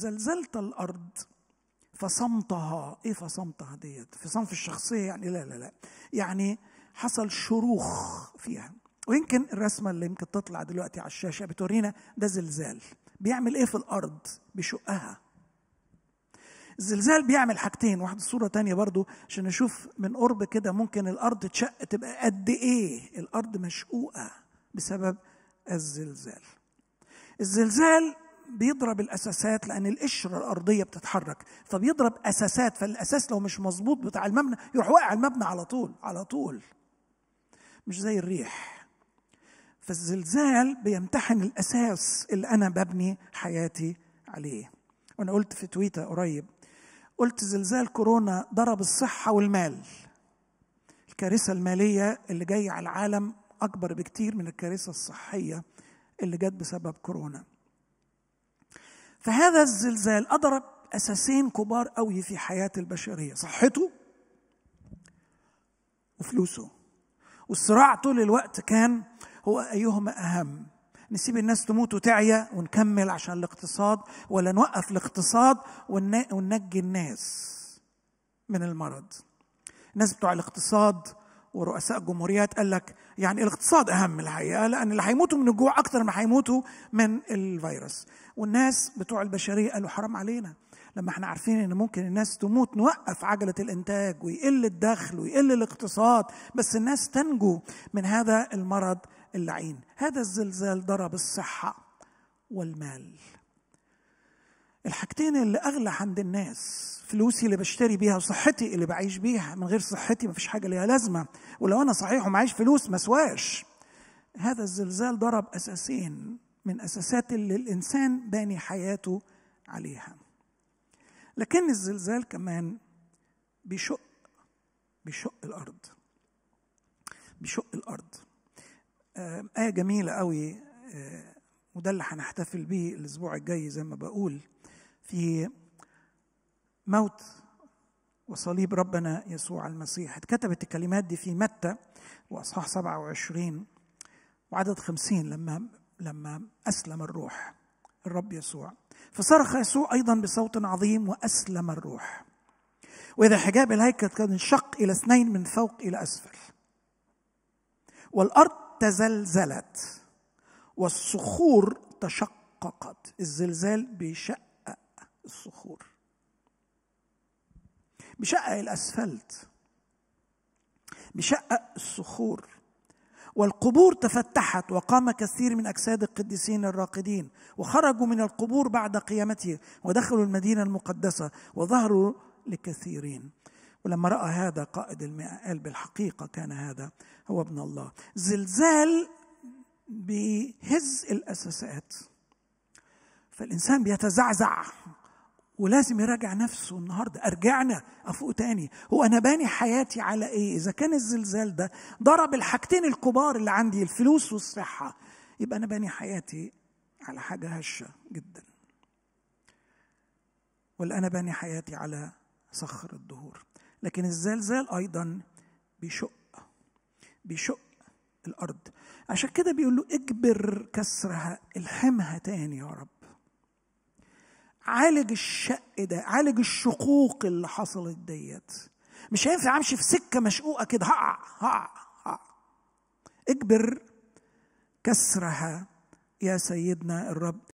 زلزلت الارض فصمتها ايه فصمتها ديت في صنف الشخصيه يعني لا لا لا يعني حصل شروخ فيها ويمكن الرسمه اللي يمكن تطلع دلوقتي على الشاشه بتورينا ده زلزال بيعمل ايه في الارض بيشقها الزلزال بيعمل حاجتين واحده صورة تانية برضو عشان نشوف من قرب كده ممكن الأرض تشق تبقى قد إيه الأرض مشقوقة بسبب الزلزال الزلزال بيضرب الاساسات لان القشره الارضيه بتتحرك فبيضرب اساسات فالاساس لو مش مظبوط بتاع المبنى يروح واقع المبنى على طول على طول مش زي الريح فالزلزال بيمتحن الاساس اللي انا ببني حياتي عليه وانا قلت في تويتر قريب قلت زلزال كورونا ضرب الصحه والمال الكارثه الماليه اللي جايه على العالم اكبر بكتير من الكارثه الصحيه اللي جت بسبب كورونا فهذا الزلزال أضرب أساسين كبار قوي في حياة البشرية صحته وفلوسه والصراع طول الوقت كان هو أيهما أهم نسيب الناس تموت وتعيا ونكمل عشان الاقتصاد ولا نوقف الاقتصاد وننجي الناس من المرض الناس بتوع الاقتصاد ورؤساء الجمهوريات قال لك يعني الاقتصاد اهم الحقيقه لان اللي هيموتوا من الجوع اكثر ما هيموتوا من الفيروس والناس بتوع البشريه قالوا حرام علينا لما احنا عارفين ان ممكن الناس تموت نوقف عجله الانتاج ويقل الدخل ويقل الاقتصاد بس الناس تنجو من هذا المرض اللعين هذا الزلزال ضرب الصحه والمال الحاجتين اللي اغلى عند الناس فلوسي اللي بشتري بيها وصحتي اللي بعيش بيها من غير صحتي مفيش حاجة ليها لازمة ولو أنا صحيح ومعيش فلوس ما سواش هذا الزلزال ضرب أساسين من أساسات اللي الإنسان باني حياته عليها لكن الزلزال كمان بيشق بيشق الأرض بيشق الأرض آه، آية جميلة قوي آه، وده اللي هنحتفل بيه الأسبوع الجاي زي ما بقول في موت وصليب ربنا يسوع المسيح اتكتبت الكلمات دي في متى واصحاح 27 وعدد 50 لما لما اسلم الروح الرب يسوع فصرخ يسوع ايضا بصوت عظيم واسلم الروح واذا حجاب الهيكل قد انشق الى اثنين من فوق الى اسفل والارض تزلزلت والصخور تشققت الزلزال بيشقق الصخور بشقق الاسفلت بشقق الصخور والقبور تفتحت وقام كثير من اجساد القديسين الراقدين وخرجوا من القبور بعد قيامته ودخلوا المدينه المقدسه وظهروا لكثيرين ولما راى هذا قائد المئه قال بالحقيقه كان هذا هو ابن الله زلزال بيهز الاساسات فالانسان بيتزعزع ولازم يراجع نفسه النهارده ارجعنا افوق تاني هو انا باني حياتي على ايه اذا كان الزلزال ده ضرب الحاجتين الكبار اللي عندي الفلوس والصحه يبقى انا باني حياتي على حاجه هشه جدا ولا انا باني حياتي على صخر الدهور لكن الزلزال ايضا بيشق بيشق الارض عشان كده بيقول له اجبر كسرها الحمها تاني يا رب عالج الشق ده عالج الشقوق اللي حصلت ديت مش هينفع امشي في سكه مشقوقه كده هقع هقع هقع اجبر كسرها يا سيدنا الرب